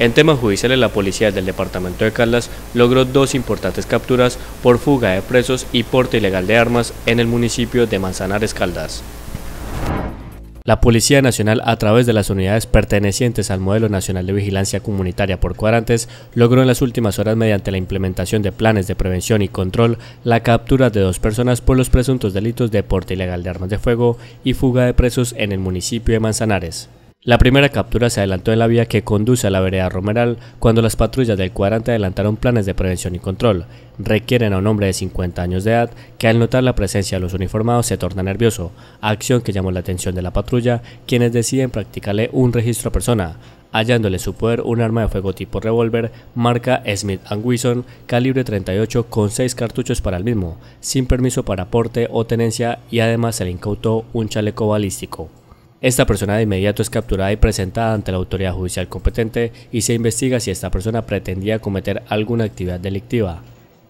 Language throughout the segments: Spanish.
En temas judiciales, la policía del departamento de Caldas logró dos importantes capturas por fuga de presos y porte ilegal de armas en el municipio de Manzanares Caldas. La Policía Nacional, a través de las unidades pertenecientes al Modelo Nacional de Vigilancia Comunitaria por Cuadrantes, logró en las últimas horas, mediante la implementación de planes de prevención y control, la captura de dos personas por los presuntos delitos de porte ilegal de armas de fuego y fuga de presos en el municipio de Manzanares. La primera captura se adelantó en la vía que conduce a la vereda Romeral cuando las patrullas del cuadrante adelantaron planes de prevención y control. Requieren a un hombre de 50 años de edad que al notar la presencia de los uniformados se torna nervioso, acción que llamó la atención de la patrulla, quienes deciden practicarle un registro a persona, hallándole su poder un arma de fuego tipo revólver marca Smith Wesson calibre 38 con 6 cartuchos para el mismo, sin permiso para porte o tenencia y además se le incautó un chaleco balístico. Esta persona de inmediato es capturada y presentada ante la autoridad judicial competente y se investiga si esta persona pretendía cometer alguna actividad delictiva.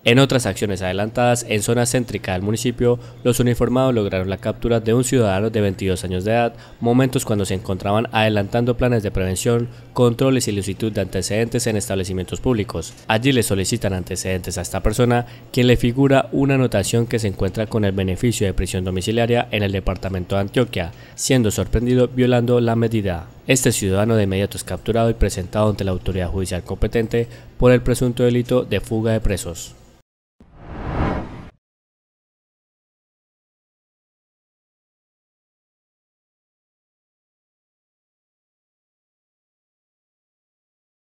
En otras acciones adelantadas en zona céntrica del municipio, los uniformados lograron la captura de un ciudadano de 22 años de edad, momentos cuando se encontraban adelantando planes de prevención, controles y licitud de antecedentes en establecimientos públicos. Allí le solicitan antecedentes a esta persona, quien le figura una anotación que se encuentra con el beneficio de prisión domiciliaria en el departamento de Antioquia, siendo sorprendido violando la medida. Este ciudadano de inmediato es capturado y presentado ante la autoridad judicial competente por el presunto delito de fuga de presos.